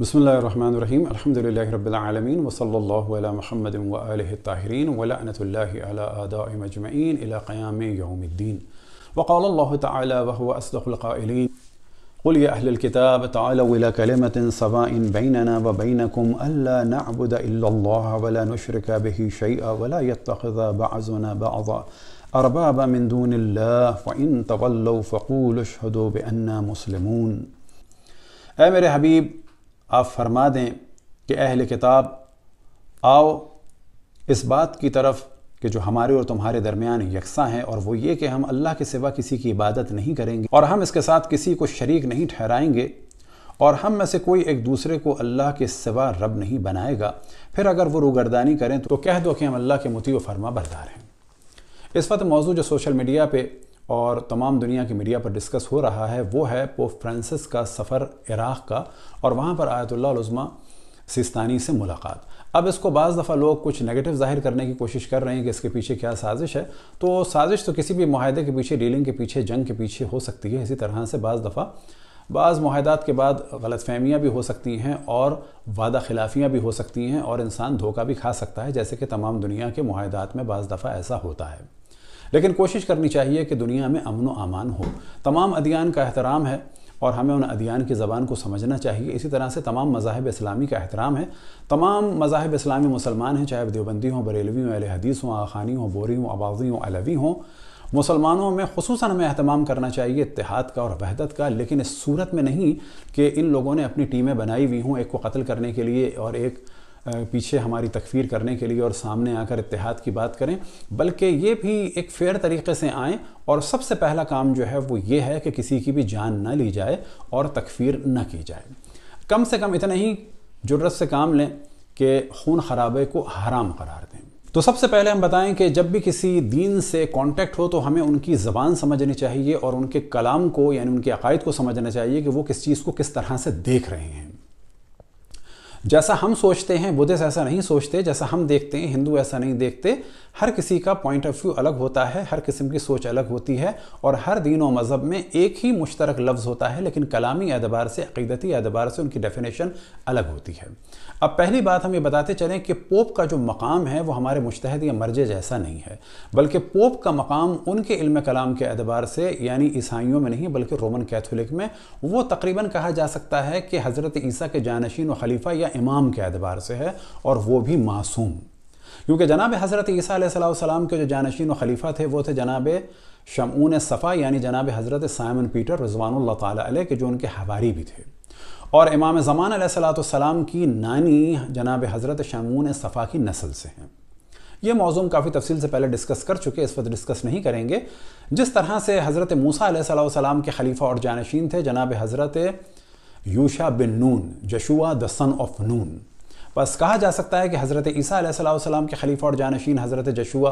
بسم الله الرحمن الرحيم الحمد لله رب العالمين وصلى الله على محمد وآله الطاهرين ولعنة الله على آداء مجمعين إلى قيام يوم الدين وقال الله تعالى وهو أصدق القائلين قل يا أهل الكتاب تعالوا إلى كلمة سواء بيننا وبينكم ألا نعبد إلا الله ولا نشرك به شيئا ولا يتخذ بعضنا بعضا أربابا من دون الله فإن تولوا فقولوا اشهدوا بأننا مسلمون أي मेरे हबीब आप फरमा दें कि अहल किताब आओ इस बात की तरफ कि जो हमारे और तुम्हारे दरमियान यकसा हैं और वो ये कि हम अल्लाह के सिवा किसी की इबादत नहीं करेंगे और हम इसके साथ किसी को शरीक नहीं ठहराएंगे और हम में से कोई एक दूसरे को अल्लाह के सिवा रब नहीं बनाएगा फिर अगर वो रोगर्दानी करें तो कह दो कि हम अल्लाह के मुती व फरमा बरदार हैं इस वक्त मौजूद जो सोशल मीडिया पर और तमाम दुनिया की मीडिया पर डिस्कस हो रहा है वो है पोप फ्रांसिस का सफ़र इराक़ का और वहाँ पर आयतुल्लाज़मा सिस्तानी से मुलाकात अब इसको बज़ दफ़ा लोग कुछ नेगेटिव जाहिर करने की कोशिश कर रहे हैं कि इसके पीछे क्या साजिश है तो साजिश तो किसी भी माहदे के पीछे डीलिंग के पीछे जंग के पीछे हो सकती है इसी तरह से बज़ दफ़ा बाज़ माहदात के बाद गलत फहमियाँ भी हो सकती हैं और वादा खिलाफियाँ भी हो सकती हैं और इंसान धोखा भी खा सकता है जैसे कि तमाम दुनिया के माहदात में बज़ दफ़ा ऐसा होता है लेकिन कोशिश करनी चाहिए कि दुनिया में अमन अमान हो तमाम अदियान का एहतराम है और हमें उन अदियान की ज़बान को समझना चाहिए इसी तरह से तमाम मजाहब इस्लामी का एहतराम है तमाम मजाहब इस्लामी मुसलमान हैं चाहे देवबंदी हों बरेलवी हों हदीस हों आखानी हों बोरी हों आबाजी हों अलवी हों मुसलमानों में खसूस हमें अहतमाम करना चाहिए इतिहाद का और वहदत का लेकिन इस सूरत में नहीं कि इन लोगों ने अपनी टीमें बनाई हुई हों एक को कत्ल करने के लिए और एक पीछे हमारी तकफीर करने के लिए और सामने आकर इतिहाद की बात करें बल्कि ये भी एक फेयर तरीके से आएँ और सबसे पहला काम जो है वो ये है कि किसी की भी जान ना ली जाए और तकफीर न की जाए कम से कम इतना ही जुर्रत से काम लें कि खून खराबे को हराम करार दें तो सबसे पहले हम बताएं कि जब भी किसी दीन से कांटेक्ट हो तो हमें उनकी ज़बान समझनी चाहिए और उनके कलाम को यानी उनके अकायद को समझना चाहिए कि वो किस चीज़ को किस तरह से देख रहे हैं जैसा हम सोचते हैं बुद्धिस्ट ऐसा नहीं सोचते जैसा हम देखते हैं हिंदू ऐसा नहीं देखते हर किसी का पॉइंट ऑफ व्यू अलग होता है हर किस्म की सोच अलग होती है और हर दीन और मज़हब में एक ही मुश्तरक लफ्ज़ होता है लेकिन कलामी एतबार से अकीदती एतबार से उनकी डेफिनेशन अलग होती है अब पहली बात हम ये बताते चलें कि पोप का जो मकाम है वो हमारे मुश्तहद या मर्जे जैसा नहीं है बल्कि पोप का मकाम उनके इल्म कलाम के एतबार से यानी ईसाइयों में नहीं बल्कि रोमन कैथोलिक में वो तकरीबन कहा जा सकता है कि हज़रत ईसा के जानशीन व खलीफा या इमाम के अतबार से है और वो भी मासूम क्योंकि जनाब हज़रत ईसीम के जो जानशीन खलीफा थे वो थे जनाब शमून सफ़ा यानी जनाब हज़रत साइमन पीटर रजवानल तै के जो उनके हवारी भी थे और इमाम ज़मान सलाम की नानी जनाब हज़रत शमून सफ़ा की नस्ल से हैं ये मौजूम काफ़ी तफसील से पहले डिस्कस कर चुके इस वक्त डिस्कस नहीं करेंगे जिस तरह से हज़रत मूसा सलाम के खलीफा और जानशीन थे जनाब हज़रत Yusha bin Nun, Joshua the son of Nun. बस कहा जा सकता है कि हज़रत ईसा सलाम के खलीफा और जानशीन हज़रत जशुआ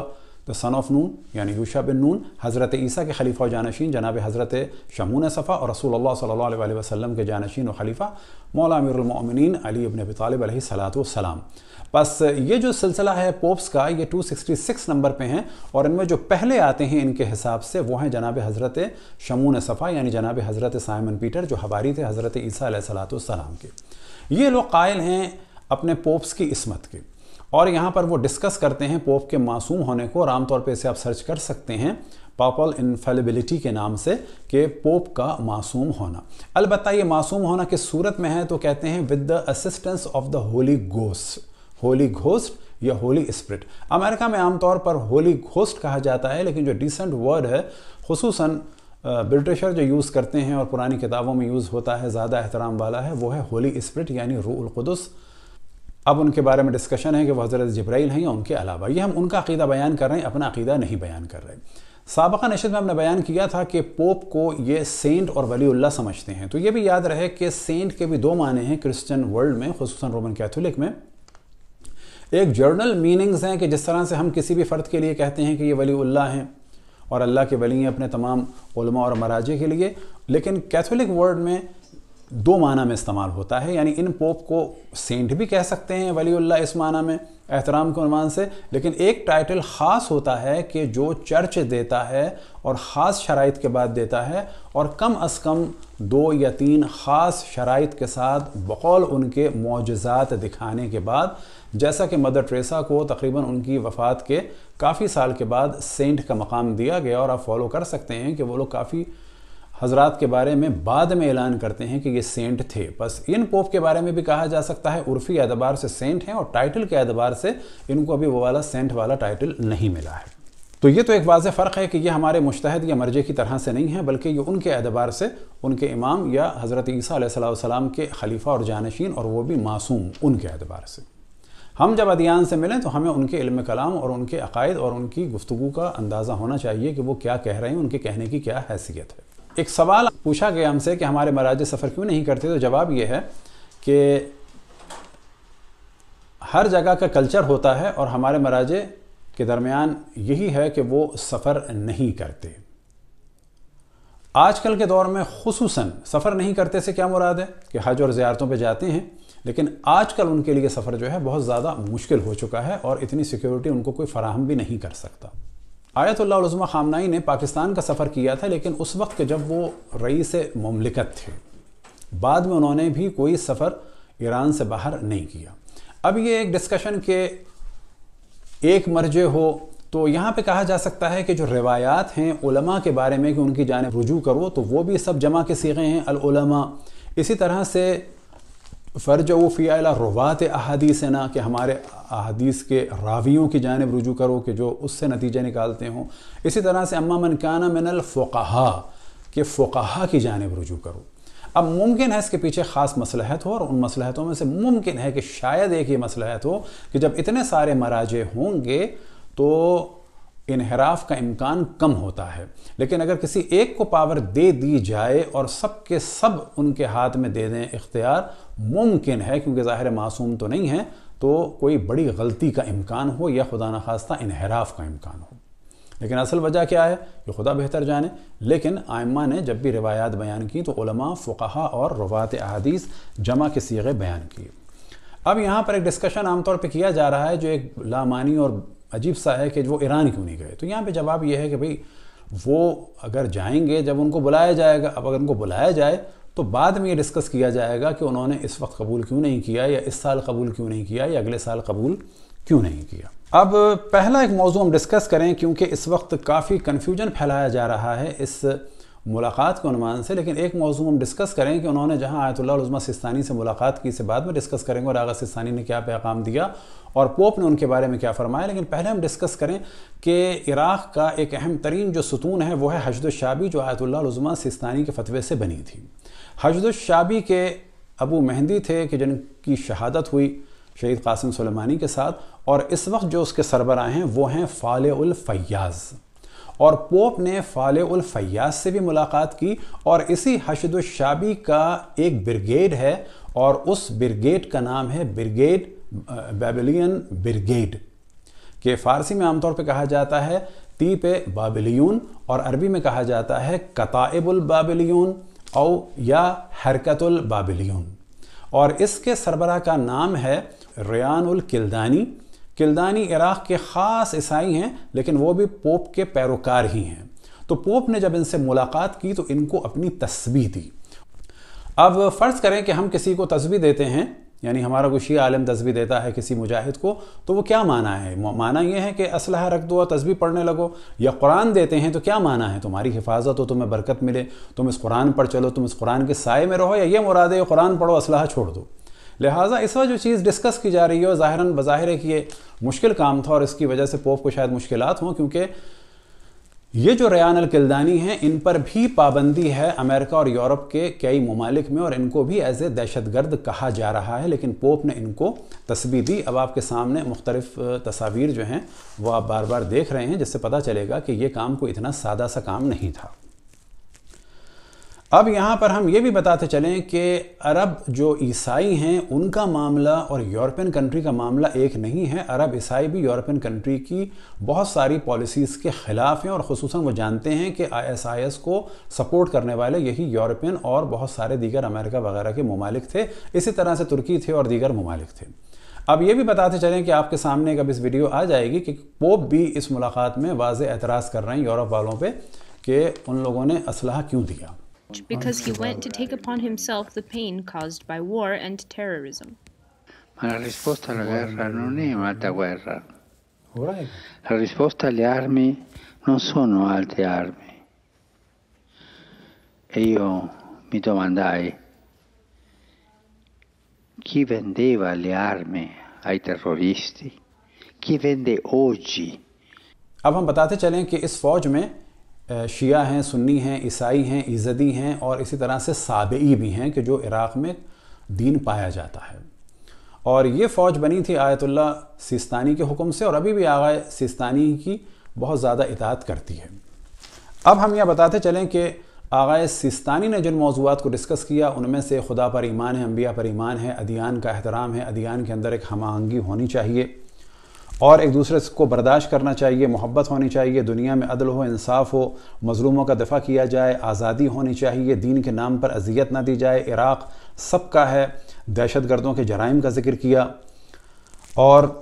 द सन ऑफ नून यानी यूशा बिन नून हज़रत ईसा के खलीफा और जानशीन जनाब हज़रत शमून सफ़ा और रसूल सल्ला वसम के जानशीन और खलीफा मौला अमीरमिन अली इबन तालब सलाम बस ये जो सिलसिला है पोप्स का ये 266 नंबर पे हैं और इनमें जो पहले आते हैं इनके हिसाब से वो हैं जनाब हज़रत शमून सफ़ा यानी जनाब हज़रत साइमन पीटर जो हवारी थे हज़रत ईसा सलाम के ये लोग कायल हैं अपने पोप्स की इसमत के और यहाँ पर वो डिस्कस करते हैं पोप के मासूम होने को और आमतौर पर इसे आप सर्च कर सकते हैं पापल इनफेलिबिलिटी के नाम से कि पोप का मासूम होना अलबत्त ये मासूम होना किस सूरत में है तो कहते हैं with the assistance of the holy ghost holy ghost या होली स्प्रिट अमेरिका में आमतौर पर होली घोस्ट कहा जाता है लेकिन जो डिसेंट वर्ड है खसूस ब्रिटिशर जो यूज़ करते हैं और पुरानी किताबों में यूज़ होता है ज़्यादा एहतराम वाला है वो है होली स्प्रिट यानी रूल खुदस अब उनके बारे में डिस्कशन है कि वह हज़रत जब्राइल हैं या उनके अलावा ये हम उनका अकीदा बयान कर रहे हैं अपना अकीदा नहीं बयान कर रहे सबका नशे में हमने बयान किया था कि पोप को ये सेंट और वलीउल्ला समझते हैं तो ये भी याद रहे कि सेंट के भी दो माने हैं क्रिश्चियन वर्ल्ड में खसूस रोमन कैथोलिक में एक जर्नल मीनिंग्स हैं कि जिस तरह से हम किसी भी फ़र्द के लिए कहते हैं कि ये वलीउल्ला हैं और अल्लाह के वली हैं अपने तमाम और मराजे के लिए लेकिन कैथोलिक वर्ल्ड में दो माना में इस्तेमाल होता है यानी इन पोप को सेंट भी कह सकते हैं वलील्ला इस माना में एहतराम के अनुमान से लेकिन एक टाइटल ख़ास होता है कि जो चर्च देता है और ख़ास शराइ के बाद देता है और कम अज़ कम दो या तीन ख़ास शराइ के साथ बकौल उनके मुआजात दिखाने के बाद जैसा कि मदर ट्रेसा को तकरीबन उनकी वफ़ात के काफ़ी साल के बाद सेंट का मकाम दिया गया और आप फॉलो कर सकते हैं कि वो लोग काफ़ी हजरात के बारे में बाद में ऐलान करते हैं कि ये सेंट थे बस इन पोप के बारे में भी कहा जा सकता है उर्फी एतबार से सेंट हैं और टाइटल के एतबार से इनको अभी वो वाला सेंट वाला टाइटल नहीं मिला है तो ये तो एक वाज फ़र्क है कि ये हमारे मुश्तहद या मर्जे की तरह से नहीं है बल्कि ये उनके एतबार से उनके इमाम या हज़रत ईसीम के खलीफा और जानशीन और वो भी मासूम उनके एतबार से हम जब अदियान से मिलें तो हमें उनके इल्म कलाम और उनके अकायद और उनकी गुफ्तु का अंदाज़ा होना चाहिए कि वो क्या कह रहे हैं उनके कहने की क्या हैसियत है एक सवाल पूछा गया हमसे कि हमारे महाराज सफ़र क्यों नहीं करते तो जवाब ये है कि हर जगह का कल्चर होता है और हमारे महाराज के दरमियान यही है कि वो सफ़र नहीं करते आजकल के दौर में खसूस सफ़र नहीं करते से क्या मुराद है कि हज और ज़्यारतों पे जाते हैं लेकिन आजकल उनके लिए सफ़र जो है बहुत ज़्यादा मुश्किल हो चुका है और इतनी सिक्योरिटी उनको कोई फराहम भी नहीं कर सकता आयतुल्लाज़मा खामनाई ने पाकिस्तान का सफ़र किया था लेकिन उस वक्त जब वो रई से ममलिकत थे बाद में उन्होंने भी कोई सफ़र ईरान से बाहर नहीं किया अब ये एक डिस्कशन के एक मर्जे हो तो यहाँ पे कहा जा सकता है कि जो रिवायात हैं उलमा के बारे में कि उनकी जानब रुजू करो तो वो भी सब जमा के सीखे हैं अलमा इसी तरह से फ़र्ज व फ़ियाला रवात अहादीस ना कि हमारे अहदीस के रावियों की जानब रुजू करो कि जो उससे नतीजे निकालते हों इसी तरह से अम्मा मनकाना मिनल के कि की जानब रुजू करो अब मुमकिन है इसके पीछे ख़ास मसलहत हो और उन मसलहतों में से मुमकिन है कि शायद एक ये मसलहत हो कि जब इतने सारे मराजे होंगे तो इनहराफ का इम्कान कम होता है लेकिन अगर किसी एक को पावर दे दी जाए और सब के सब उनके हाथ में दे दें इख्तियार मुमकिन है क्योंकि ज़ाहिर मासूम तो नहीं है तो कोई बड़ी गलती का इम्कान हो या खुदा न खास्ता इनहराफ का इम्कान हो लेकिन असल वजह क्या है कि खुदा बेहतर जाने लेकिन आयमा ने जब भी रिवायात बयान की तो उलमा और रवात अहादीस जमा के सीगे बयान किए अब यहाँ पर एक डिस्कशन आमतौर पर किया जा रहा है जो एक लामानी और अजीब सा है कि वो ईरान क्यों नहीं गए तो यहाँ पे जवाब यह है कि भाई वो अगर जाएंगे जब उनको बुलाया जाएगा अब अगर उनको बुलाया जाए तो बाद में ये डिस्कस किया जाएगा कि उन्होंने इस वक्त कबूल क्यों नहीं किया या इस साल कबूल क्यों नहीं किया या अगले साल कबूल क्यों नहीं किया अब पहला एक मौजू हम डिस्कस करें क्योंकि इस वक्त काफ़ी कन्फ्यूजन फैलाया जा रहा है इस मुलाकात के अनुमान से लेकिन एक मौजूद हम डिस्कस करें कि उन्होंने जहाँ आयतुल्लाज़मा सिस्तानी से मुलाकात की इसे बाद में डिस्कस करेंगे और आगा सिस्तानी ने क्या पैगाम दिया और पोप ने उनके बारे में क्या फरमाया लेकिन पहले हम डिस्कस करें कि इराक़ का एक अहम तरीन जो सतून है वह है शाबी जो आयतुल्लाज़मा सिस्तानी के फतवे से बनी थी शाबी के अबू मेहंदी थे कि जिनकी शहादत हुई शहीद कासिम सलेमानी के साथ और इस वक्त जो उसके सरबराह हैं वो हैं फ़ाल उलफ़याज़ और पोप ने फाले उल फयाज से भी मुलाकात की और इसी हशदुशाबी का एक ब्रिगेड है और उस ब्रिगेड का नाम है ब्रिगेड बेबिलियन ब्रिगेड के फारसी में आमतौर पर कहा जाता है तीप बाबिलियन और अरबी में कहा जाता है कताबुल बाबिलियन औ या हरकतुल बाबिलियन और इसके सरबरा का नाम है रेयान किल्दानी किल्दानी इराक़ के ख़ास ईसाई हैं लेकिन वो भी पोप के पैरोकार ही हैं तो पोप ने जब इनसे मुलाकात की तो इनको अपनी तस्वीर दी अब फ़र्ज़ करें कि हम किसी को तस्वीर देते हैं यानी हमारा कोई शी आलम तस्वीर देता है किसी मुजाहिद को तो वो क्या माना है माना यह है कि असलह रख दो और तस्वीर पढ़ने लगो या कुरान देते हैं तो क्या माना है तुम्हारी हिफाजत हो तुम्हें बरकत मिले तुम इस कुरान पर चलो तुम इस कुरान के साय में रहो या ये मुरादे कुरान पढ़ो असलाह छोड़ दो लिहाजा इस वक्त जो चीज़ डिस्कस की जा रही है और ज़ाहिर बज़ाहिर है कि ये मुश्किल काम था और इसकी वजह से पोप को शायद मुश्किल हों क्योंकि ये जो रयान अल हैं इन पर भी पाबंदी है अमेरिका और यूरोप के कई ममालिक में और इनको भी एज ए दहशतगर्द कहा जा रहा है लेकिन पोप ने इनको तस्वीर दी अब आपके सामने मुख्तलिफ तस्वीर जो हैं वो आप बार बार देख रहे हैं जिससे पता चलेगा कि ये काम कोई इतना सादा सा काम नहीं था अब यहाँ पर हम ये भी बताते चलें कि अरब जो ईसाई हैं उनका मामला और यूरोपियन कंट्री का मामला एक नहीं है अरब ईसाई भी यूरोपियन कंट्री की बहुत सारी पॉलिसीज़ के ख़िलाफ़ हैं और खसूस वो जानते हैं कि आईएसआईएस को सपोर्ट करने वाले यही यूरोपियन और बहुत सारे दीगर अमेरिका वगैरह के ममालिक थे इसी तरह से तुर्की थे और दीगर ममालिक थे अब ये भी बताते चलें कि आपके सामने अब इस वीडियो आ जाएगी कि पोप भी इस मुलाकात में वाज एतराज़ कर रहे हैं यूरोप वालों पर कि उन लोगों ने असलाह क्यों दिया because he went to take upon himself the pain caused by war and terrorism. Ma la risposta alla guerra non è un'altra guerra. La risposta alle armi non sono altre armi. E io mi domandai chi vendeva le armi ai terroristi, chi vende oggi. अब हम बताते चलें कि इस शिया हैं सुन्नी हैं ईसाई हैं ईज़दी हैं और इसी तरह से साबई भी हैं कि जो इराक़ में दीन पाया जाता है और ये फ़ौज बनी थी आयतुल्ला सिस्तानी के हुक्म से और अभी भी आगा सिस्तानी की बहुत ज़्यादा इतात करती है अब हम यह बताते चलें कि आगा सिस्तानी ने जिन मौजूद को डिस्कस किया उनमें से खुदा पर ईमान है अम्बिया पर ईमान है अदियान का एहतराम है अदियान के अंदर एक हम आहंगी होनी चाहिए और एक दूसरे को बर्दाश्त करना चाहिए मोहब्बत होनी चाहिए दुनिया में अदल हो इंसाफ हो मजलूमों का दफ़ा किया जाए आज़ादी होनी चाहिए दीन के नाम पर अजियत ना दी जाए इराक़ सब का है दहशत गर्दों के जराइम का जिक्र किया और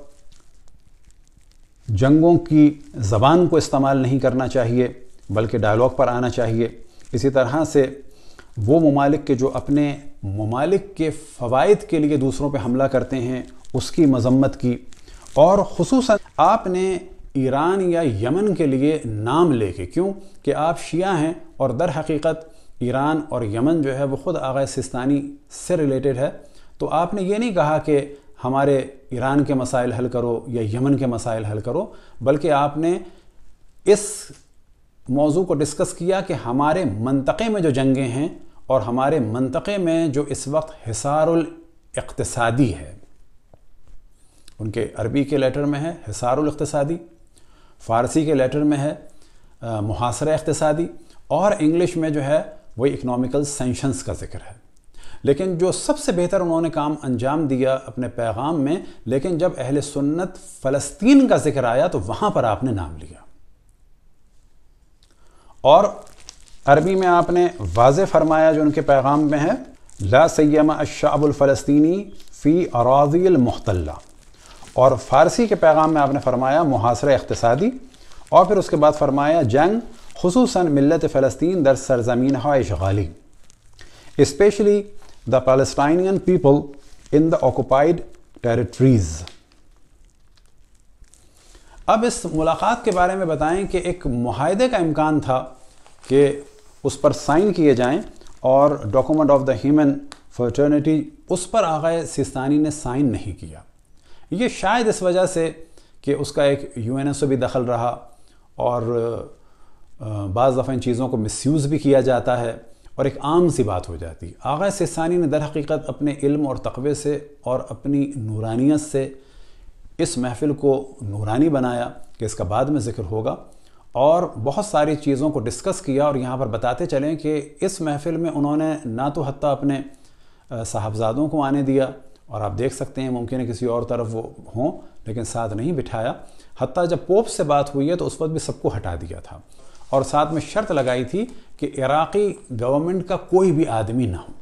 जंगों की ज़बान को इस्तेमाल नहीं करना चाहिए बल्कि डायलॉग पर आना चाहिए इसी तरह से वो ममालिक के जो अपने ममालिक के फ़वाद के लिए दूसरों पर हमला करते हैं उसकी मजम्मत की और खसूस आपने ईरान या यमन के लिए नाम लेके क्यों कि आप शिया हैं और दर हकीकत ईरान और यमन जो है वो ख़ुद आगे सिस्तानी से रिलेटेड है तो आपने ये नहीं कहा कि हमारे ईरान के मसाइल हल करो या यमन के मसाइल हल करो बल्कि आपने इस मौजू को डिस्कस किया कि हमारे मनतक़े में जो जंगें हैं और हमारे मनतक़े में जो इस वक्त हिसार अकतसादी है उनके अरबी के लेटर में है हिसारुल फ़ारसी के लेटर में है मुहासरा इकतसादी और इंग्लिश में जो है वही इकनॉमिकल सेंशंस का जिक्र है लेकिन जो सबसे बेहतर उन्होंने काम अंजाम दिया अपने पैगाम में लेकिन जब अहल सुन्नत फ़लस्तीन का जिक्र आया तो वहाँ पर आपने नाम लिया और अरबी में आपने वाज फरमाया जो उनके पैगाम में है ला सैमा अशाबुलफ़लस्तनी फ़ी अराजील मुख्तल्ला और फ़ारसी के पैगाम में आपने फरमाया मुहासर इकतसादी और फिर उसके बाद फरमाया जंग खसूस मिलत फ़लस्तीन दर सरजमीन इशगाली especially the Palestinian people in the occupied अब इस मुलाकात के बारे में बताएं कि एक माहे का इम्कान था कि उस पर साइन किए जाएं और document of the human fraternity उस पर आगे सिस्तानी ने साइन नहीं किया ये शायद इस वजह से कि उसका एक यू एन एस भी दखल रहा और बज़ दफ़ा इन चीज़ों को मिसयूज़ भी किया जाता है और एक आम सी बात हो जाती है आगा सिसानी ने दर हकीकत अपने इल्म और तकबे से और अपनी नूरानियत से इस महफ़िल को नूरानी बनाया कि इसका बाद में ज़िक्र होगा और बहुत सारी चीज़ों को डिस्कस किया और यहाँ पर बताते चलें कि इस महफ़िल में उन्होंने ना तो हती अपने साहबजादों को आने दिया और आप देख सकते हैं मुमकिन है किसी और तरफ वो हों लेकिन साथ नहीं बिठाया हती जब पोप से बात हुई है तो उस वक्त भी सबको हटा दिया था और साथ में शर्त लगाई थी कि इराक़ी गवर्नमेंट का कोई भी आदमी ना हो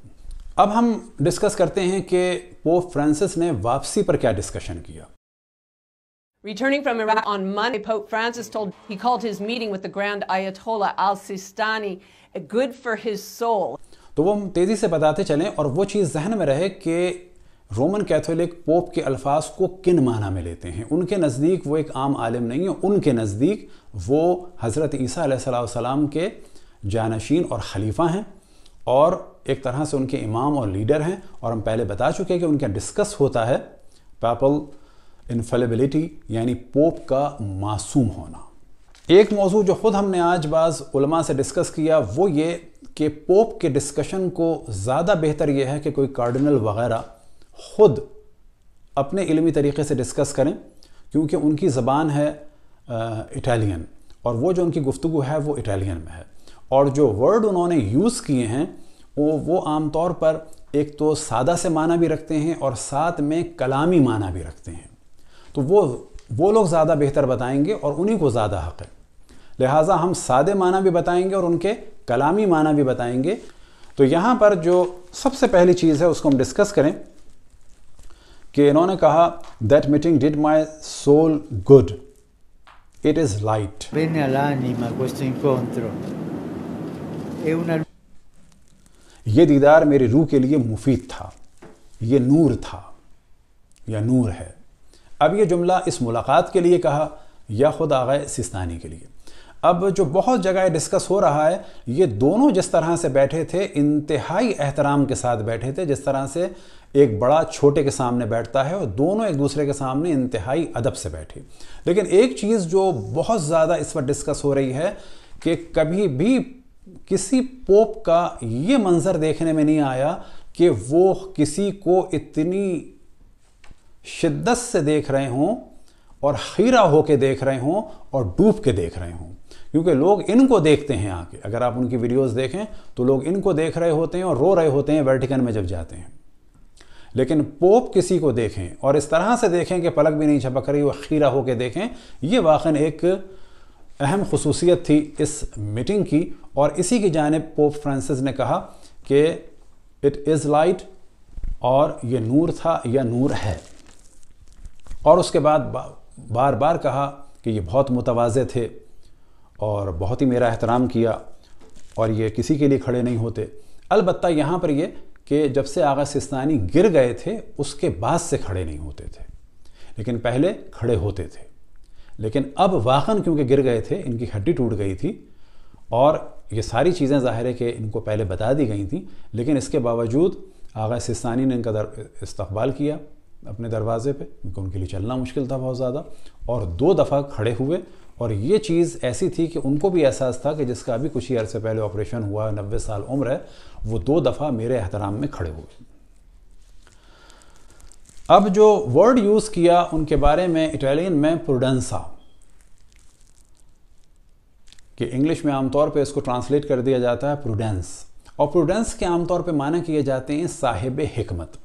अब हम डिस्कस करते हैं कि पोप फ्रांसिस ने वापसी पर क्या डिस्कशन किया Returning from Iraq on Monday, Pope Francis told he called his meeting with the Grand Ayatollah Al-Sistani good for his soul. तो वो हम तेजी से बताते चलें और वो चीज़ जहन में रहे कि रोमन कैथोलिक पोप के अल्फाज को किन माना में लेते हैं उनके नज़दीक वो एक आम आलिम नहीं है उनके नज़दीक वो हज़रत ईसा सलाम के जानशीन और खलीफा हैं और एक तरह से उनके इमाम और लीडर हैं और हम पहले बता चुके हैं कि उनके डिस्कस होता है पैपल इनफेलेबिलिटी यानी पोप का मासूम होना एक मौजू जो ख़ुद हमने आज बाज़ से डिस्कस किया वो ये कि पोप के डिस्कशन को ज़्यादा बेहतर यह है कि कोई कार्डिनल वगैरह खुद अपने इलमी तरीके से डिस्कस करें क्योंकि उनकी ज़बान है इटालियन और वो जो उनकी गुफ्तु है वो इटालियन में है और जो वर्ड उन्होंने यूज़ किए हैं वो वो आम तौर पर एक तो सादा से माना भी रखते हैं और साथ में कलामी माना भी रखते हैं तो वो वो लोग ज़्यादा बेहतर बताएंगे और उन्हीं को ज़्यादा हक है लिहाजा हम सादे माना भी बताएंगे और उनके कलामी माना भी बताएंगे तो यहाँ पर जो सबसे पहली चीज़ है उसको हम डिस्कस करें कि इन्होंने कहा that meeting did my soul good it is light ये दीदार मेरी रूह के लिए मुफीद था ये नूर था या नूर है अब ये जुमला इस मुलाकात के लिए कहा या खुद आ गए सिस्तानी के लिए अब जो बहुत जगह डिस्कस हो रहा है ये दोनों जिस तरह से बैठे थे इंतहाई एहतराम के साथ बैठे थे जिस तरह से एक बड़ा छोटे के सामने बैठता है और दोनों एक दूसरे के सामने इंतहाई अदब से बैठे लेकिन एक चीज़ जो बहुत ज़्यादा इस पर डिस्कस हो रही है कि कभी भी किसी पोप का ये मंज़र देखने में नहीं आया कि वो किसी को इतनी शिद्दत से देख रहे हों और हीरा होके देख रहे हों और डूब के देख रहे हों क्योंकि लोग इनको देखते हैं आके अगर आप उनकी वीडियोस देखें तो लोग इनको देख रहे होते हैं और रो रहे होते हैं वर्टिकन में जब जाते हैं लेकिन पोप किसी को देखें और इस तरह से देखें कि पलक भी नहीं छपक रही वो खीरा होकर देखें ये वाक़ एक अहम खसूसियत थी इस मीटिंग की और इसी की जानब पोप फ्रांसिस ने कहा कि इट इज़ लाइट और ये नूर था या नूर है और उसके बाद बार बार कहा कि ये बहुत मुतवाज़े थे और बहुत ही मेरा एहतराम किया और ये किसी के लिए खड़े नहीं होते अलबत् यहाँ पर ये कि जब से आगा सिस्तानी गिर गए थे उसके बाद से खड़े नहीं होते थे लेकिन पहले खड़े होते थे लेकिन अब वाहन क्योंकि गिर गए थे इनकी हड्डी टूट गई थी और ये सारी चीज़ें ज़ाहिर है कि इनको पहले बता दी गई थी लेकिन इसके बावजूद आगा सिस्तानी ने इनका इस्तबाल किया अपने दरवाज़े पे क्योंकि उनके लिए चलना मुश्किल था बहुत ज़्यादा और दो दफ़ा खड़े हुए और ये चीज़ ऐसी थी कि उनको भी एहसास था कि जिसका अभी कुछ ही अरसे पहले ऑपरेशन हुआ है नब्बे साल उम्र है वो दो दफ़ा मेरे एहतराम में खड़े हुए अब जो वर्ड यूज़ किया उनके बारे में इटालियन में प्रोडेंसा कि इंग्लिश में आमतौर पे इसको ट्रांसलेट कर दिया जाता है प्रूडेंस और प्रूडेंस के आमतौर पे माना किए जाते हैं साहिब हिकमत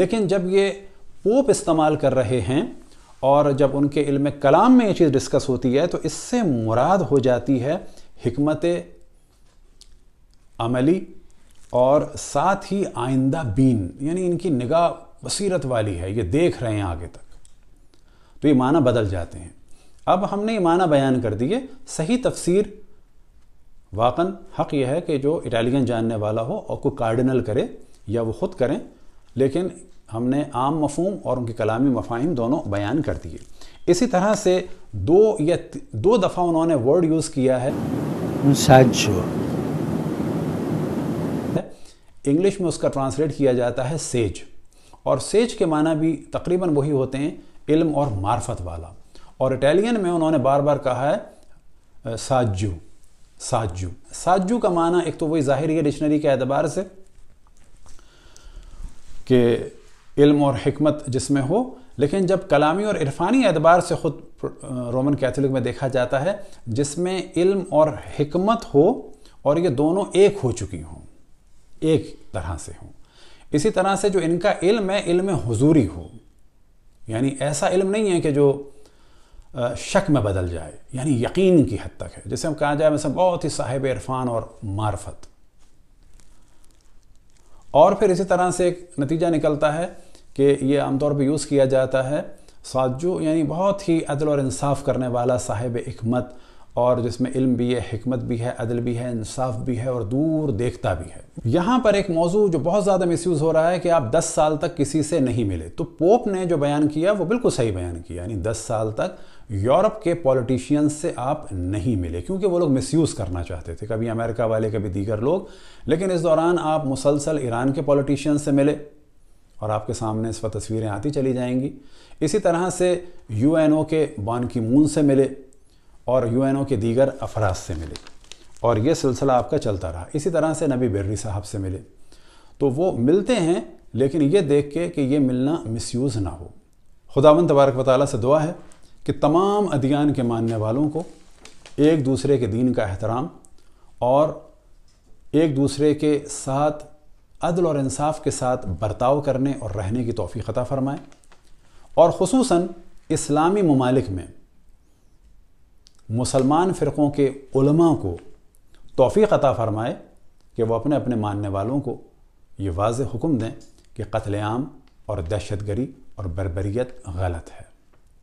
लेकिन जब ये पोप इस्तेमाल कर रहे हैं और जब उनके इल्म कलाम में ये चीज़ डिस्कस होती है तो इससे मुराद हो जाती है हमत अमली और साथ ही आइंदा बीन यानी इनकी निगाह बसीरत वाली है ये देख रहे हैं आगे तक तो ये माना बदल जाते हैं अब हमने ये माना बयान कर दिए सही तफसीर वाकन हक़ यह है कि जो इटालियन जानने वाला हो और कोई कार्डिनल करे या वो ख़ुद करें लेकिन हमने आम मफहम और उनकी कलामी मफाहिम दोनों बयान कर दिए इसी तरह से दो या दो दफ़ा उन्होंने वर्ड यूज़ किया है इंग्लिश में उसका ट्रांसलेट किया जाता है सेज और सेज के माना भी तकरीबन वही होते हैं इल्म और मार्फत वाला और इटालियन में उन्होंने बार बार कहा है साजू साजू साजू का माना एक तो वही ज़ाहिर है डिक्शनरी के एतबार से कि इल्म और हमत जिसमें हो लेकिन जब कलामी और इरफानी एतबार से ख़ुद रोमन कैथोलिक में देखा जाता है जिसमें इल्म और हमत हो और ये दोनों एक हो चुकी हों एक तरह से हों इसी तरह से जो इनका इल्म है इल्म हजूरी हो यानी ऐसा इल्म नहीं है कि जो शक में बदल जाए यानी यकीन की हद तक है जैसे हम कहा जाए मैं बहुत ही साहिब इरफान और मार्फत और फिर इसी तरह से एक नतीजा निकलता है कि ये आमतौर पर यूज़ किया जाता है साजो यानी बहुत ही अदल और इंसाफ करने वाला साहिब हमत और जिसमें इल्म भी है हमत भी है अदल भी है इंसाफ भी है और दूर देखता भी है यहाँ पर एक मौजू जो बहुत ज़्यादा मिसयूज़ हो रहा है कि आप 10 साल तक किसी से नहीं मिले तो पोप ने जो बयान किया वो बिल्कुल सही बयान किया यानी 10 साल तक यूरोप के पॉलिटिशियंस से आप नहीं मिले क्योंकि वो लोग मिसयूज़ करना चाहते थे कभी अमेरिका वाले कभी दीगर लोग लेकिन इस दौरान आप मुसलसल ईरान के पॉलिटिशियंस से मिले और आपके सामने इस वक्त तस्वीरें आती चली जाएंगी इसी तरह से यू के बान की मून से मिले और यू के दीगर अफराज से मिले और ये सिलसिला आपका चलता रहा इसी तरह से नबी बर्री साहब से मिले तो वो मिलते हैं लेकिन ये देख के कि ये मिलना मिसयूज़ ना हो खुदावन तबारक वाली से दुआ है कि तमाम अदियान के मानने वालों को एक दूसरे के दीन का एहतराम और एक दूसरे के साथ अदल और इंसाफ के साथ बर्ताव करने और रहने की तोफ़ी ख़ता फ़रमाएँ और खसूस इस्लामी ममालिक में मुसलमान फ़िरक़ों के उलमा को तोफ़ी ख़ता फ़रमाए कि वह अपने अपने मानने वालों को ये वाज हुक्म दें कि कत्लेआम और दहशत और बरबरीत गलत है